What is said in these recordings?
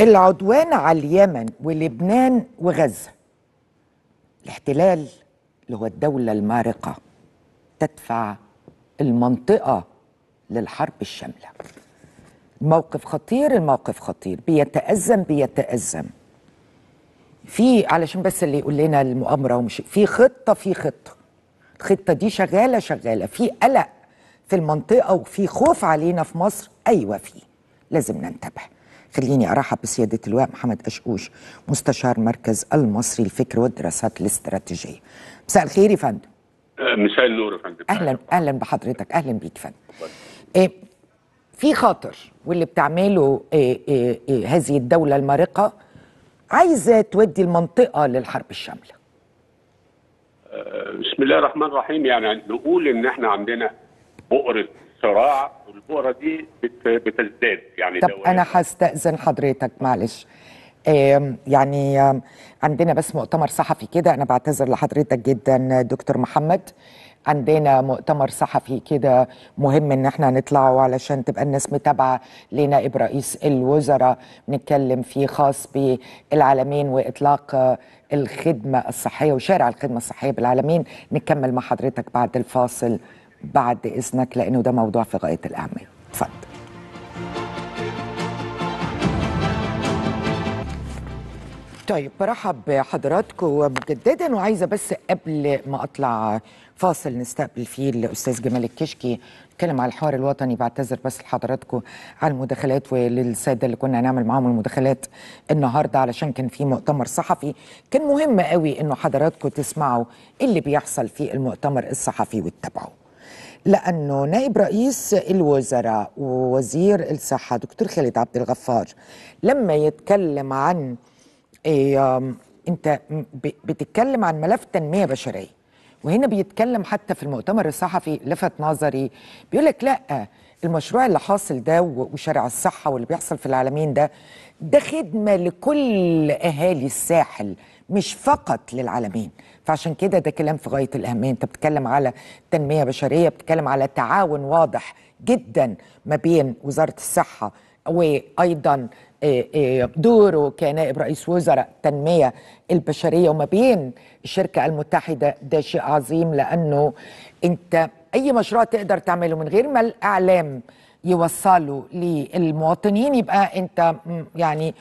العدوان على اليمن ولبنان وغزة الاحتلال اللي هو الدولة المارقة تدفع المنطقة للحرب الشاملة موقف خطير الموقف خطير بيتأزم بيتأزم في علشان بس اللي يقول لنا المؤامرة ومش في خطة في خطة الخطة دي شغالة شغالة في قلق في المنطقة وفي خوف علينا في مصر أيوة في لازم ننتبه خليني أرحب بسيادة اللواء محمد أشقوش مستشار مركز المصري الفكر والدراسات الاستراتيجية مساء الخير يا فندم آه، مساء النور يا فندم أهلا أهلا بحضرتك أهلا بيك فندم آه، في خاطر واللي بتعمله آه، هذه الدولة المارقة عايزة تودي المنطقة للحرب الشاملة بسم الله الرحمن الرحيم يعني نقول ان احنا عندنا بؤره صراع والبؤره دي بتزداد يعني طب انا هستاذن حضرتك معلش يعني عندنا بس مؤتمر صحفي كده انا بعتذر لحضرتك جدا دكتور محمد عندنا مؤتمر صحفي كده مهم ان احنا نطلعه علشان تبقى الناس متابعه لنائب رئيس الوزراء نتكلم فيه خاص بالعالمين واطلاق آه، الخدمه الصحيه وشارع الخدمه الصحيه بالعالمين نكمل مع حضرتك بعد الفاصل بعد اذنك لانه ده موضوع في غايه الاهميه اتفضل طيب برحب بحضراتكم مجددا وعايزه بس قبل ما اطلع فاصل نستقبل فيه الاستاذ جمال الكشكي نتكلم على الحوار الوطني بعتذر بس لحضراتكم على المداخلات وللساده اللي كنا هنعمل معاهم المداخلات النهارده علشان كان في مؤتمر صحفي كان مهم قوي انه حضراتكم تسمعوا اللي بيحصل في المؤتمر الصحفي وتتابعوه لأنه نائب رئيس الوزراء ووزير الصحة دكتور خالد عبد الغفار لما يتكلم عن إيه أنت بتتكلم عن ملف تنمية بشرية وهنا بيتكلم حتى في المؤتمر الصحفي لفت نظري بيقول لك لا المشروع اللي حاصل ده وشارع الصحة واللي بيحصل في العالمين ده ده خدمة لكل أهالي الساحل مش فقط للعالمين فعشان كده ده كلام في غايه الاهميه انت بتتكلم على تنميه بشريه بتتكلم على تعاون واضح جدا ما بين وزاره الصحه وايضا آه، آه، دوره كنائب رئيس وزراء التنميه البشريه وما بين الشركه المتحده ده شيء عظيم لانه انت اي مشروع تقدر تعمله من غير ما الاعلام يوصله للمواطنين يبقى انت يعني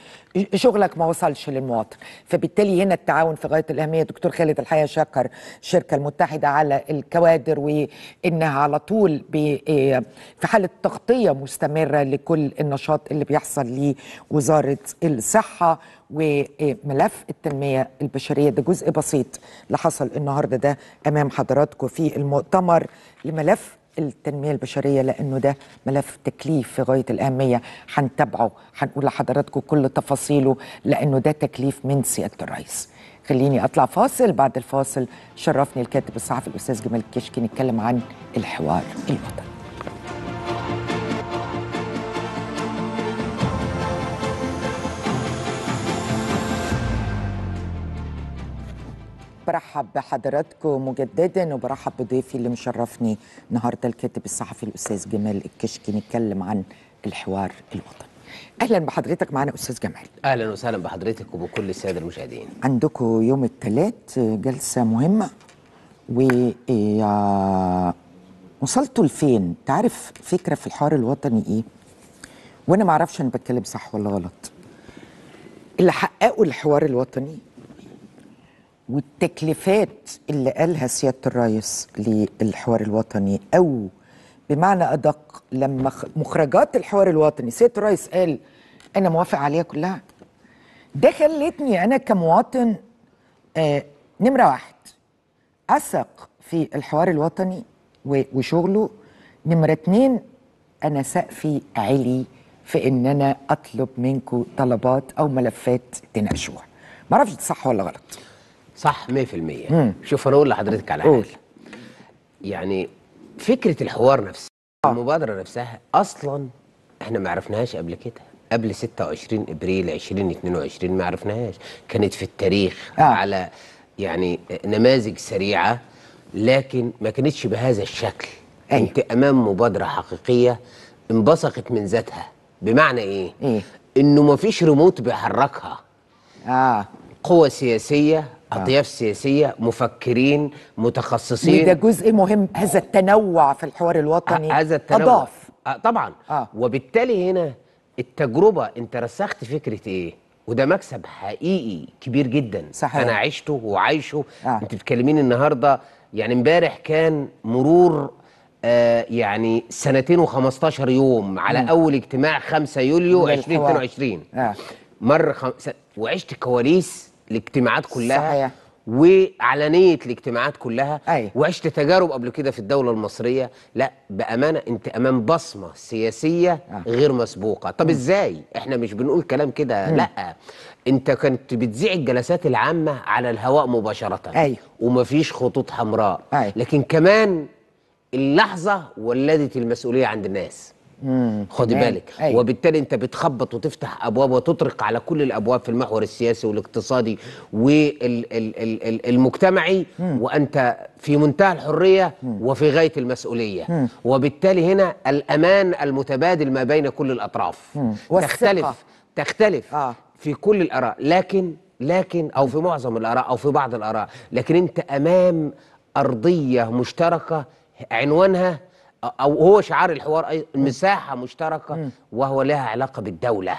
شغلك ما وصلش للمواطن فبالتالي هنا التعاون في غايه الاهميه دكتور خالد الحياه شكر الشركه المتحده على الكوادر وانها على طول آه، في حاله تغطيه مستمره لكل النشاط اللي بيحصل لوزاره الصحه وملف التنميه البشريه ده جزء بسيط اللي حصل النهارده ده امام حضراتكم في المؤتمر لملف التنميه البشريه لانه ده ملف تكليف في غايه الاهميه هنتابعه هنقول لحضراتكم كل تفاصيله لانه ده تكليف من سياده الرئيس. خليني اطلع فاصل بعد الفاصل شرفني الكاتب الصحفي الاستاذ جمال الكشكي نتكلم عن الحوار الوطني. برحب بحضراتكم مجددا وبرحب بضيفي اللي مشرفني النهارده الكاتب الصحفي الاستاذ جمال الكشكي نتكلم عن الحوار الوطني. اهلا بحضرتك معنا استاذ جمال. اهلا وسهلا بحضرتك وبكل الساده المشاهدين. عندكم يوم الثلاث جلسه مهمه و إيه، وصلتوا لفين؟ تعرف فكره في الحوار الوطني ايه؟ وانا ما اعرفش انا بتكلم صح ولا غلط. اللي حققوا الحوار الوطني والتكليفات اللي قالها سياده الرئيس للحوار الوطني او بمعنى ادق لما مخرجات الحوار الوطني سياده الرئيس قال انا موافق عليها كلها ده خلتني انا كمواطن آه نمره واحد اثق في الحوار الوطني وشغله نمره اتنين انا سقفي عالي في ان انا اطلب منكم طلبات او ملفات تناقشوها معرفش صح ولا غلط صح 100% مم. شوف انا اقول لحضرتك على حاجه يعني فكره الحوار نفسه آه. المبادره نفسها اصلا احنا ما عرفناهاش قبل كده قبل 26 ابريل 2022 ما عرفناهاش كانت في التاريخ آه. على يعني نماذج سريعه لكن ما كانتش بهذا الشكل أيوه. انت امام مبادره حقيقيه انبثقت من ذاتها بمعنى ايه, إيه؟ انه ما فيش ريموت بيحركها اه قوى سياسيه آه. اطياف سياسيه مفكرين متخصصين وده جزء مهم هذا التنوع في الحوار الوطني هذا التنوع اضاف آه، طبعا آه. وبالتالي هنا التجربه انت رسخت فكره ايه وده مكسب حقيقي كبير جدا صحيح. انا عشته وعايشه آه. انت بتكلميني النهارده يعني امبارح كان مرور آه يعني سنتين و15 يوم على م. اول اجتماع 5 يوليو 2022 آه. مر خم... وعشت كواليس الاجتماعات كلها صحيح. وعلنيه الاجتماعات كلها أيوة. وعشت تجارب قبل كده في الدوله المصريه لا بامانه انت امام بصمه سياسيه آه. غير مسبوقه طب م. ازاي احنا مش بنقول كلام كده لا انت كنت بتذيع الجلسات العامه على الهواء مباشره أيوة. ومفيش خطوط حمراء أيوة. لكن كمان اللحظه ولدت المسؤوليه عند الناس مم. خدي بالك أيوة. وبالتالي انت بتخبط وتفتح ابواب وتطرق على كل الابواب في المحور السياسي والاقتصادي والمجتمعي وانت في منتهى الحريه مم. وفي غايه المسؤوليه مم. وبالتالي هنا الامان المتبادل ما بين كل الاطراف تختلف تختلف آه. في كل الاراء لكن لكن او في معظم الاراء او في بعض الاراء لكن انت امام ارضيه مشتركه عنوانها او هو شعار الحوار مساحه مشتركه وهو لها علاقه بالدوله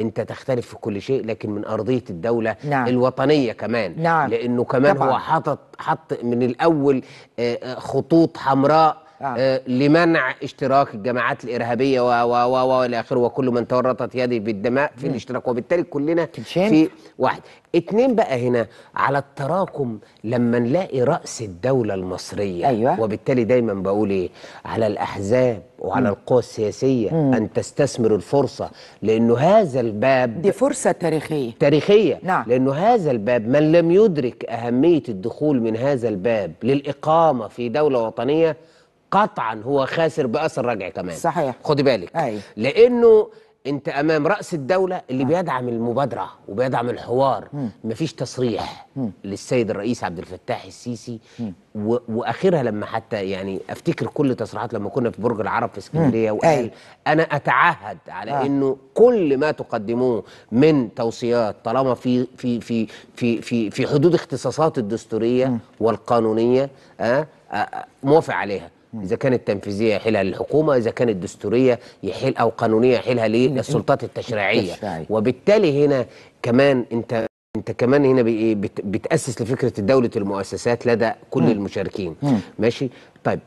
انت تختلف في كل شيء لكن من ارضيه الدوله نعم. الوطنيه كمان نعم. لانه كمان طبعا. هو حاطط حط من الاول آه، آه، خطوط حمراء آه. آه. لمنع اشتراك الجماعات الارهابيه و و و والى اخره وكل من تورطت يده بالدماء في م. الاشتراك وبالتالي كلنا في واحد اتنين بقى هنا على التراكم لما نلاقي راس الدوله المصريه أيوة. وبالتالي دايما بقول ايه على الاحزاب وعلى م. القوى السياسيه م. ان تستثمر الفرصه لانه هذا الباب دي فرصه تاريخيه تاريخيه نعم. لانه هذا الباب من لم يدرك اهميه الدخول من هذا الباب للاقامه في دوله وطنيه قطعا هو خاسر باثر رجعي كمان صحيح خدي بالك أي. أيوه. لانه انت امام راس الدوله اللي بيدعم المبادره وبيدعم الحوار مفيش تصريح للسيد الرئيس عبد الفتاح السيسي و... واخرها لما حتى يعني افتكر كل تصريحات لما كنا في برج العرب في اسكندريه وقال أيوه. انا اتعهد على آه. انه كل ما تقدموه من توصيات طالما في في في في في, في حدود اختصاصات الدستوريه والقانونيه آه،, آه آه موافق عليها اذا كانت تنفيذيه يحيلها للحكومه اذا كانت دستوريه يحيل او قانونيه يحيلها للسلطات التشريعيه وبالتالي هنا كمان انت انت كمان هنا بتاسس لفكره دوله المؤسسات لدى كل المشاركين ماشي طيب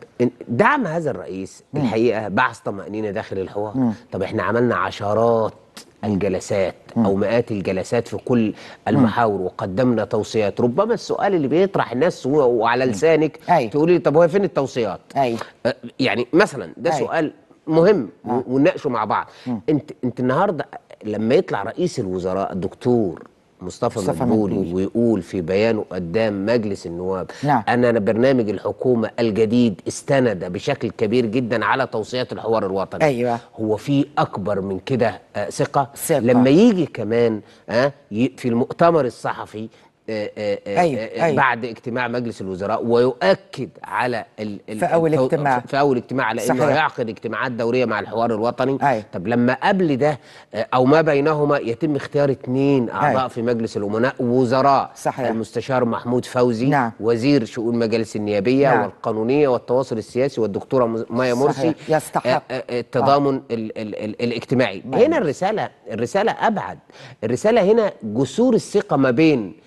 دعم هذا الرئيس الحقيقه بعث طمانينه داخل الحوار طب احنا عملنا عشرات الجلسات أو مئات الجلسات في كل المحاور وقدمنا توصيات ربما السؤال اللي بيطرح الناس وعلى لسانك تقولي طب هو فين التوصيات أي. أه، يعني مثلا ده أي. سؤال مهم آه. ونناقشه مع بعض انت انت النهارده لما يطلع رئيس الوزراء الدكتور مصطفى, مصطفى مدبولي ويقول في بيانه قدام مجلس النواب نعم. أن برنامج الحكومة الجديد استند بشكل كبير جدا على توصيات الحوار الوطني أيوة. هو في أكبر من كده آه، ثقة لما يجي كمان آه، في المؤتمر الصحفي آه، آه، آه، أيوه،, أيوة بعد أيوة اجتماع مجلس الوزراء ويؤكد على ال ال في اول اجتماع في اول اجتماع على انه هيعقد اجتماعات دوريه مع الحوار الوطني أيوة طب لما قبل ده او ما بينهما يتم اختيار اثنين أيوه. اعضاء أيوة في مجلس الامناء وزراء صحيح المستشار محمود فوزي نعم وزير شؤون المجالس النيابيه نعم والقانونيه والتواصل السياسي والدكتوره مايا مرسي يستحق التضامن ال ال ال ال الاجتماعي هنا الرساله الرساله ابعد الرساله هنا جسور الثقه ما بين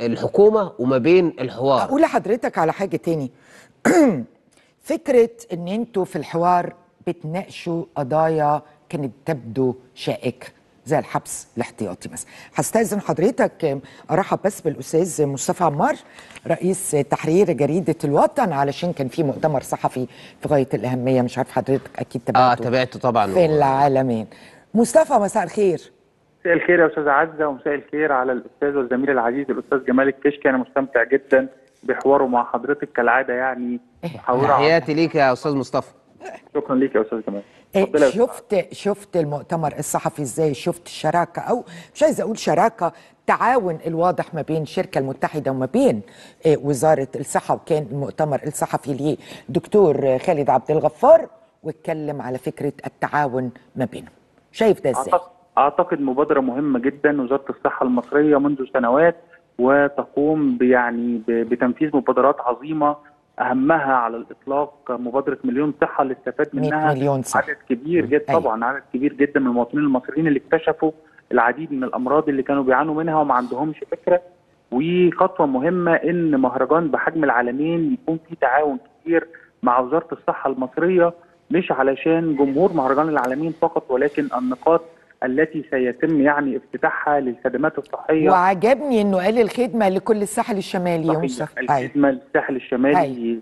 الحكومه وما بين الحوار اقول لحضرتك على حاجه تاني فكره ان انتوا في الحوار بتناقشوا قضايا كانت تبدو شائكه زي الحبس الاحتياطي مثلا هستاذن حضرتك ارحب بس بالاستاذ مصطفى عمار رئيس تحرير جريده الوطن علشان كان في مؤتمر صحفي في غايه الاهميه مش عارف حضرتك اكيد تابعته اه تابعته طبعا في العالمين مصطفى مساء الخير مساء الخير يا استاذ عزه ومساء الخير على الاستاذ والزميل العزيز الاستاذ جمال الكشكي انا مستمتع جدا بحواره مع حضرتك كالعاده يعني إيه. محاوره تحياتي ليك يا استاذ مصطفى شكرا ليك يا استاذ جمال إيه، شفت شفت المؤتمر الصحفي ازاي شفت الشراكه او مش عايز اقول شراكه التعاون الواضح ما بين الشركه المتحده وما بين إيه، وزاره الصحه وكان المؤتمر الصحفي ليه دكتور خالد عبد الغفار واتكلم على فكره التعاون ما بينهم شايف ده ازاي؟ أعتقد اعتقد مبادره مهمه جدا وزاره الصحه المصريه منذ سنوات وتقوم يعني بتنفيذ مبادرات عظيمه اهمها على الاطلاق مبادره مليون صحه اللي استفاد منها مليون صحة. عدد كبير جدا أيوة. طبعا عدد كبير جدا من المواطنين المصريين اللي اكتشفوا العديد من الامراض اللي كانوا بيعانوا منها وما عندهمش فكره وخطوه مهمه ان مهرجان بحجم العالمين يكون فيه تعاون كبير مع وزاره الصحه المصريه مش علشان جمهور مهرجان العالمين فقط ولكن النقاط التي سيتم يعني افتتاحها للخدمات الصحيه وعجبني انه قال الخدمه لكل الساحل الشمالي أيوة. الخدمه للساحل الشمالي أي. أيوة.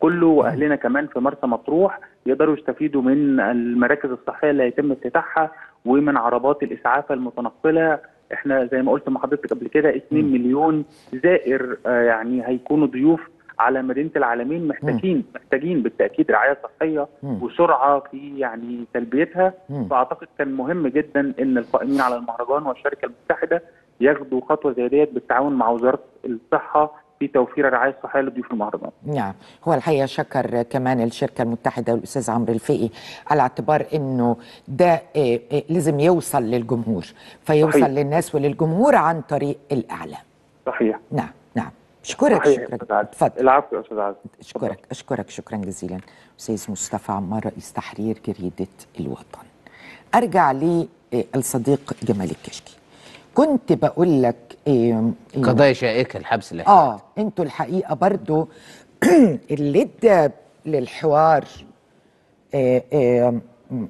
كله أيوة. واهلنا كمان في مرسى مطروح يقدروا يستفيدوا من المراكز الصحيه اللي هيتم افتتاحها ومن عربات الاسعاف المتنقله احنا زي ما قلت مع حضرتك قبل كده 2 مليون زائر آه، يعني هيكونوا ضيوف على مدينه العالمين محتاجين محتاجين بالتاكيد رعايه صحيه وسرعه في يعني تلبيتها فاعتقد كان مهم جدا ان القائمين على المهرجان والشركه المتحده ياخدوا خطوه زي ديت بالتعاون مع وزاره الصحه في توفير الرعايه الصحيه لضيوف المهرجان. نعم، هو الحقيقه شكر كمان الشركه المتحده والاستاذ عمرو الفقي على اعتبار انه ده آه، آه، لازم يوصل للجمهور، فيوصل صحيح. للناس وللجمهور عن طريق الاعلام. صحيح. نعم. اشكرك صحيح شكرا تفضل العفو يا استاذ عزمي اشكرك اشكرك شكرا جزيلا استاذ مصطفى عمار رئيس تحرير جريده الوطن ارجع للصديق آه، جمال الكشكي كنت بقول لك قضايا شائكه الحبس اللي اه انتوا الحقيقه برضو اللي ادى للحوار آه،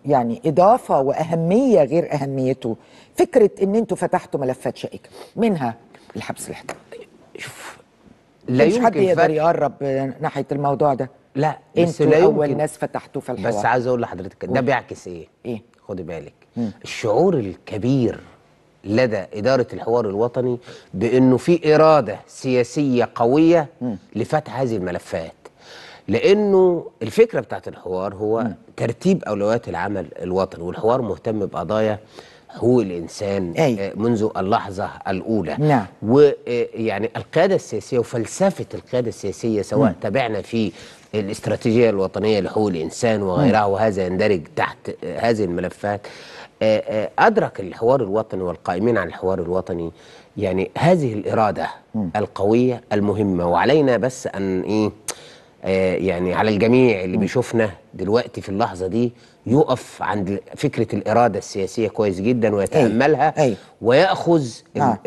يعني اضافه واهميه غير اهميته فكره ان انتوا فتحتوا ملفات شائكه منها الحبس الاحتياطي لا مش حد يقدر يقرب ناحيه الموضوع ده لا انت اول يمكن. اول ناس فتحتوه في الحوار بس عايز اقول لحضرتك ده بيعكس ايه؟ ايه خدي بالك مم. الشعور الكبير لدى إدارة الحوار الوطني بأنه في إرادة سياسية قوية مم. لفتح هذه الملفات لأنه الفكرة بتاعت الحوار هو مم. ترتيب أولويات العمل الوطني والحوار مهتم بقضايا هو الإنسان أي. آه، منذ اللحظة الأولى نعم. ويعني آه، القيادة السياسية وفلسفة القيادة السياسية سواء م. تابعنا في الاستراتيجية الوطنية لحقوق الإنسان وغيرها م. وهذا يندرج تحت آه، هذه الملفات أدرك الحوار الوطني والقائمين على الحوار الوطني يعني هذه الإرادة م. القوية المهمة وعلينا بس أن إيه يعني على الجميع اللي بيشوفنا دلوقتي في اللحظة دي يقف عند فكره الاراده السياسيه كويس جدا ويتاملها أي. أي. وياخذ آه.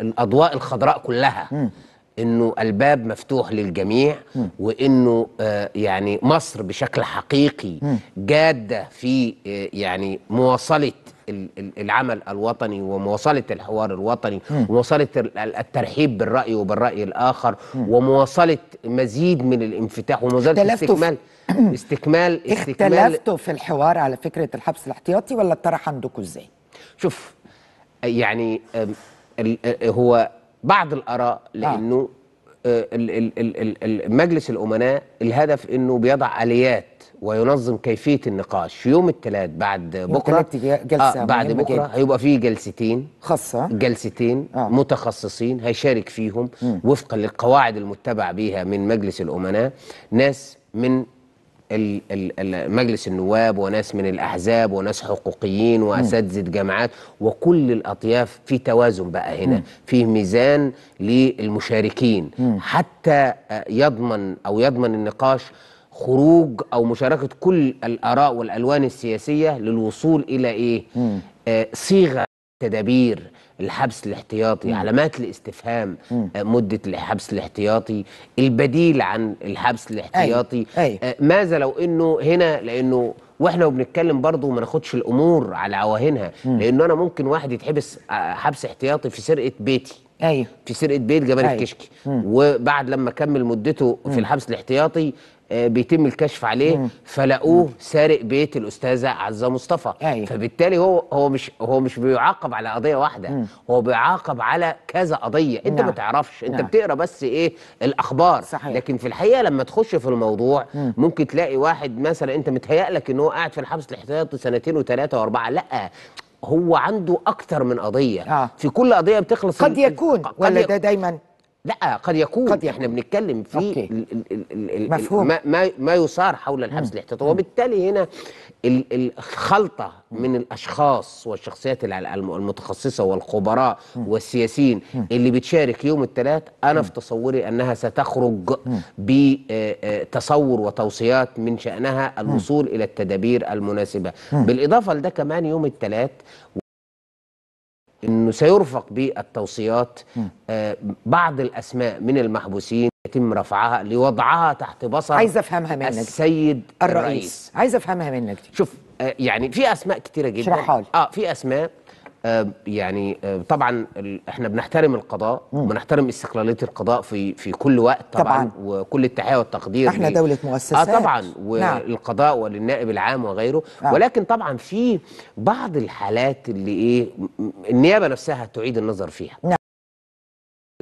الاضواء الخضراء كلها م. انه الباب مفتوح للجميع م. وانه آه، يعني مصر بشكل حقيقي م. جاده في آه، يعني مواصله العمل الوطني ومواصله الحوار الوطني ومواصله الترحيب بالراي وبالراي الاخر ومواصله مزيد من الانفتاح ومواصله استكمال استكمال اختلفتوا في الحوار على فكره الحبس الاحتياطي ولا اتطرح عندكم ازاي؟ شوف يعني أه، هو بعض الاراء آه. لانه أه، مجلس الامناء الهدف انه بيضع اليات وينظم كيفيه النقاش يوم الثلاث بعد بكره جلسة آه بعد بكره هيبقى فيه جلستين خاصه جلستين آه. متخصصين هيشارك فيهم م. وفقا للقواعد المتبع بها من مجلس الامناء ناس من مجلس النواب وناس من الأحزاب وناس حقوقيين وأساتذة جامعات وكل الأطياف في توازن بقى هنا في ميزان للمشاركين حتى يضمن أو يضمن النقاش خروج او مشاركه كل الاراء والالوان السياسيه للوصول الى ايه آه صيغه تدابير الحبس الاحتياطي مم. علامات الاستفهام مم. آه مده الحبس الاحتياطي البديل عن الحبس الاحتياطي أي. أي. آه ماذا لو انه هنا لانه واحنا وبنتكلم برضه ما ناخدش الامور على عواهنها لانه انا ممكن واحد يتحبس آه، حبس احتياطي في سرقه بيتي ايوه في سرقه بيت جبل أيوه. الكشكي وبعد لما كمل مدته في الحبس الاحتياطي آه، بيتم الكشف عليه مم. مم. سارق بيت الاستاذه عزه مصطفى أيوة. فبالتالي هو هو مش هو مش بيعاقب على قضيه واحده مم. هو بيعاقب على كذا قضيه انت نعم. ما تعرفش انت نعم. بتقرا بس ايه الاخبار صحيح. لكن في الحقيقه لما تخش في الموضوع مم. ممكن تلاقي واحد مثلا انت لك ان هو قاعد في الحبس الاحتياطي سنتين وثلاثه واربعه لا هو عنده اكتر من قضيه آه. في كل قضيه بتخلص قد يكون قد ولا ده دايما لا قد يكون قد يكون. احنا بنتكلم في أوكي. مفهوم. ما, ما ما يصار حول الحبس الاحتياطي وبالتالي هنا الخلطه من الاشخاص والشخصيات المتخصصه والخبراء والسياسيين اللي بتشارك يوم الثلاث انا في تصوري انها ستخرج بتصور آه، آه، وتوصيات من شانها الوصول الى التدابير المناسبه بالاضافه لده كمان يوم الثلاث انه سيرفق بالتوصيات آه، بعض الاسماء من المحبوسين يتم رفعها لوضعها تحت بصر عايز افهمها منك السيد الرئيس, الرئيس. عايز افهمها منك دي شوف آه، يعني في اسماء كتيره جدا اه في اسماء آه، يعني آه، طبعا احنا بنحترم القضاء وبنحترم استقلاليه القضاء في في كل وقت طبعا, طبعا. وكل التحيه والتقدير احنا دوله مؤسسات اه طبعا نعم. والقضاء نعم. وللنائب العام وغيره نعم. ولكن طبعا في بعض الحالات اللي ايه النيابه نفسها تعيد النظر فيها نعم.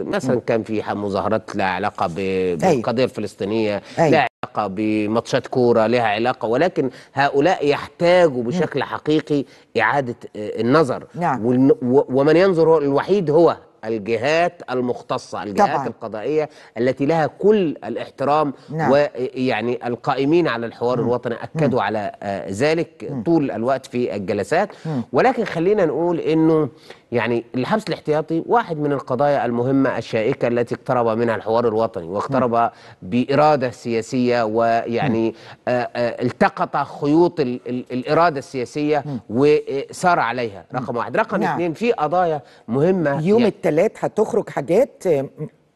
مثلا كان في مظاهرات لها علاقه بالقضيه الفلسطينيه أيوة. لها علاقه بماتشات كوره لها علاقه ولكن هؤلاء يحتاجوا بشكل حقيقي اعاده آه، النظر نعم. ومن ينظر الوحيد هو الجهات المختصة الجهات طبعا. القضائية التي لها كل الاحترام نعم. ويعني القائمين على الحوار مم. الوطني أكدوا آه، مم. على ذلك طول الوقت في الجلسات مم. ولكن خلينا نقول أنه يعني الحبس الاحتياطي واحد من القضايا المهمة الشائكة التي اقترب منها الحوار الوطني واقترب نعم. بإرادة سياسية ويعني نعم. آه، آه، التقط خيوط الإرادة السياسية نعم. وسار عليها رقم واحد رقم نعم. اثنين في قضايا مهمة يوم يعني الثلاث هتخرج حاجات آه،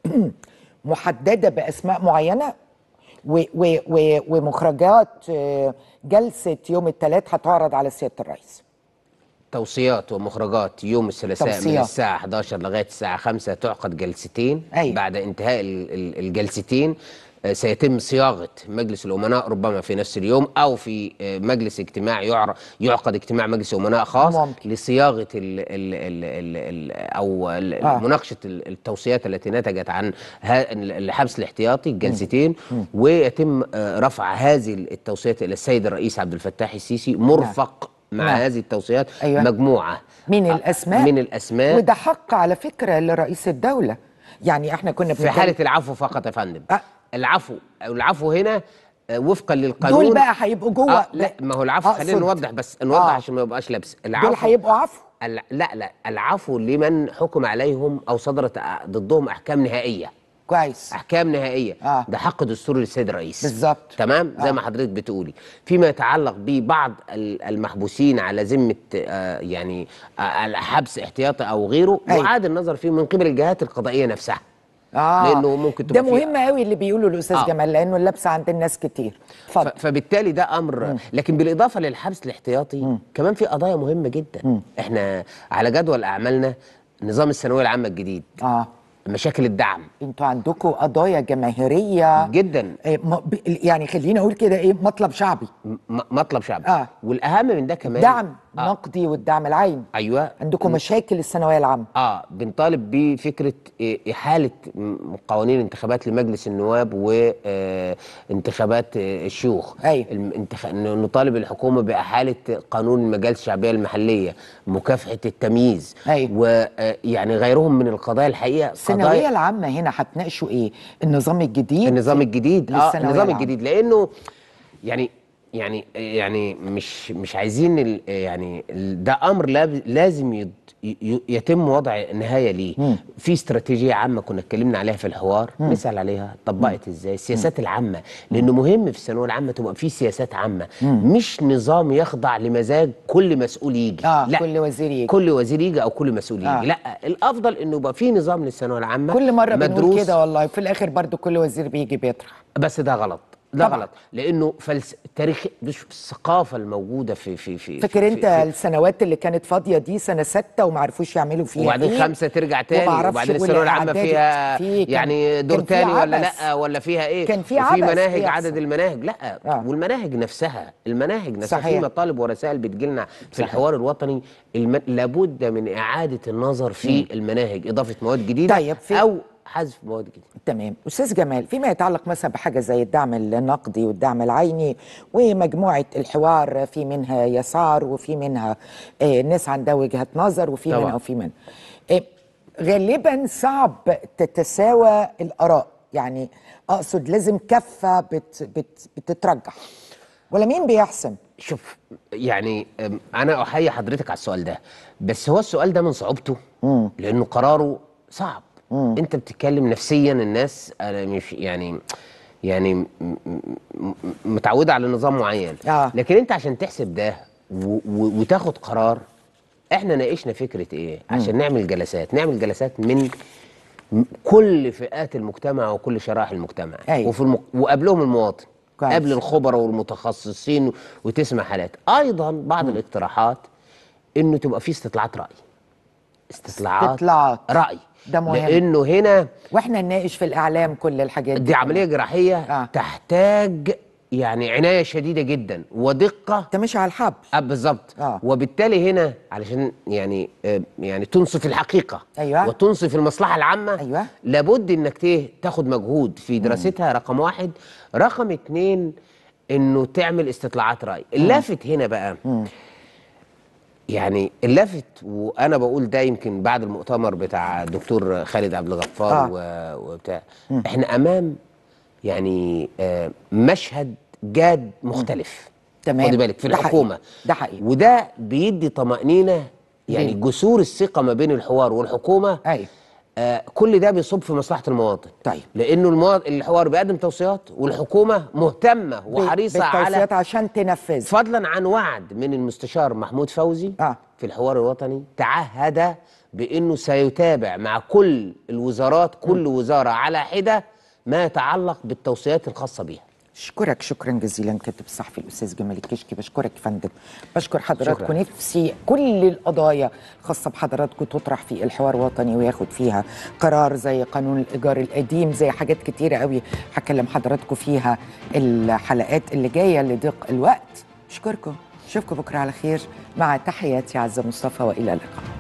محددة بأسماء معينة ومخرجات جلسة يوم الثلاث هتعرض على سيادة الرئيس توصيات ومخرجات يوم الثلاثاء من الساعة 11 لغاية الساعة 5 تعقد جلستين أيوة. بعد انتهاء الجلستين آه، سيتم صياغة مجلس الأمناء ربما في نفس اليوم أو في آه، مجلس اجتماع يعقد اجتماع مجلس أمناء خاص ممكن. لصياغة الـ الـ الـ الـ الـ أو آه. مناقشة التوصيات التي نتجت عن الحبس الاحتياطي الجلستين مم. ويتم آه، رفع هذه التوصيات إلى السيد الرئيس عبد الفتاح السيسي نعم. مرفق مع نعم. هذه التوصيات أيوة. مجموعة من آه، الأسماء من الأسماء وده حق على فكرة لرئيس الدولة يعني احنا كنا في حالة العفو فقط يا فندم أه. العفو العفو هنا آه، وفقا للقانون دول بقى هيبقوا جوه آه لا ما هو العفو آه، خلينا نوضح بس نوضح آه. عشان ما يبقاش لبس العفو دول هيبقوا عفو لا لا العفو لمن حكم عليهم او صدرت ضدهم احكام نهائيه كويس احكام نهائيه آه. ده حق دستوري للسيد الرئيس بالظبط تمام آه. زي ما حضرتك بتقولي فيما يتعلق ببعض المحبوسين على ذمه آه يعني آه الحبس احتياطي او غيره أي. أيوه. النظر فيه من قبل الجهات القضائيه نفسها آه لانه ممكن تبقى ده مهم قوي اللي بيقوله الاستاذ آه. جمال لانه اللبسه عند الناس كتير فضل. فبالتالي ده امر م. لكن بالاضافه للحبس الاحتياطي م. كمان في قضايا مهمه جدا م. احنا على جدول اعمالنا نظام الثانويه العامه الجديد آه. مشاكل الدعم انتوا عندكم قضايا جماهيريه جدا إيه، يعني خليني اقول كده ايه مطلب شعبي مطلب شعبي آه. والاهم من ده كمان دعم آه. نقدي والدعم العين ايوه عندكم مشاكل الثانويه العامه اه بنطالب بفكره احاله قوانين انتخابات لمجلس النواب وانتخابات آه، آه، الشيوخ ايوه نطالب الحكومه باحاله قانون المجالس الشعبيه المحليه مكافحه التمييز ايوه ويعني غيرهم من القضايا الحقيقه الثانويه العامه هنا هتناقشوا ايه النظام الجديد النظام الجديد اه النظام الجديد لانه يعني يعني يعني مش مش عايزين يعني ده امر لازم يتم وضع نهايه ليه مم. في استراتيجيه عامه كنا اتكلمنا عليها في الحوار نسال عليها طبقت ازاي السياسات العامه لانه مهم في الثانويه العامه تبقى في سياسات عامه مم. مش نظام يخضع لمزاج كل مسؤول يجي آه لا كل وزير يجي كل وزير يجي او كل مسؤول يجي آه. لا الافضل انه يبقى في نظام للثانويه العامه كل مره بنقول كده والله في الاخر برضو كل وزير بيجي بيطرح بس ده غلط ده غلط لانه فلس... تاريخ مش الثقافه الموجوده في في في فاكر انت في... السنوات اللي كانت فاضيه دي سنه سته وما عرفوش يعملوا فيها وبعدين إيه؟ خمسه ترجع تاني وبعدين الثانويه العامه فيها في كان... يعني دور تاني ولا لا ولا فيها ايه كان في عبث مناهج فيه عدد المناهج لا آه. والمناهج نفسها المناهج نفسها صحيح. في مطالب ورسائل بتجيلنا في الحوار الوطني الم... لابد من اعاده النظر في م. المناهج اضافه مواد جديده طيب في... او حذف مواد جديده تمام استاذ جمال فيما يتعلق مثلا بحاجه زي الدعم النقدي والدعم العيني ومجموعه الحوار في منها يسار وفي منها آه، ناس عندها وجهه نظر وفي منها وفي منها آه، غالبا صعب تتساوى الاراء يعني اقصد لازم كفه بت بت بتترجح ولا مين بيحسم شوف يعني انا احيي حضرتك على السؤال ده بس هو السؤال ده من صعوبته لانه قراره صعب مم. انت بتتكلم نفسيا الناس انا مش يعني يعني متعوده على نظام معين آه. لكن انت عشان تحسب ده وتاخد قرار احنا ناقشنا فكره ايه عشان مم. نعمل جلسات نعمل جلسات من كل فئات المجتمع وكل شرائح المجتمع أيوة. وفي المق... وقبلهم المواطن كويس. قبل الخبراء والمتخصصين وتسمع حالات ايضا بعض مم. الاقتراحات انه تبقى في استطلاعات راي استطلاعات, استطلاعات. راي ده مهم لانه هنا واحنا نناقش في الاعلام كل الحاجات دي, دي عمليه جراحيه آه. تحتاج يعني عنايه شديده جدا ودقه انت مش على الحبل اه بالظبط آه. وبالتالي هنا علشان يعني آه، يعني تنصف الحقيقه ايوه وتنصف المصلحه العامه ايوه لابد انك تاخد مجهود في دراستها مم. رقم واحد رقم اتنين انه تعمل استطلاعات راي اللافت هنا بقى مم. يعني اللافت وانا بقول ده يمكن بعد المؤتمر بتاع الدكتور خالد عبد الغفار آه. و... وبتاع م. احنا امام يعني آه، مشهد جاد مختلف تمام خد بالك في ده الحكومه ده حقيقي وده بيدي طمانينه يعني جسور الثقه ما بين الحوار والحكومه ايوه آه كل ده بيصب في مصلحه المواطن طيب لانه المواطن الحوار بيقدم توصيات والحكومه مهتمه وحريصه على عشان تنفذ فضلا عن وعد من المستشار محمود فوزي آه. في الحوار الوطني تعهد بانه سيتابع مع كل الوزارات كل م. وزاره على حده ما يتعلق بالتوصيات الخاصه بها بشكرك شكرا جزيلا كاتب الصحفي الاستاذ جمال الكشكي بشكرك يا فندم بشكر حضراتكم نفسي كل القضايا الخاصه بحضراتكم تطرح في الحوار الوطني وياخد فيها قرار زي قانون الايجار القديم زي حاجات كتيره قوي هكلم حضراتكم فيها الحلقات اللي جايه لضيق الوقت اشكركم اشوفكم بكره على خير مع تحياتي عزه مصطفى والى اللقاء